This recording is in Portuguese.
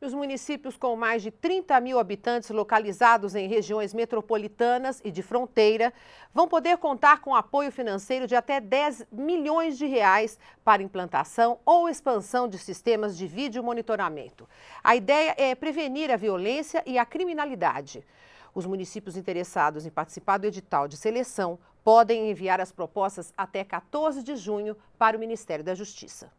E os municípios com mais de 30 mil habitantes localizados em regiões metropolitanas e de fronteira vão poder contar com apoio financeiro de até 10 milhões de reais para implantação ou expansão de sistemas de vídeo monitoramento. A ideia é prevenir a violência e a criminalidade. Os municípios interessados em participar do edital de seleção podem enviar as propostas até 14 de junho para o Ministério da Justiça.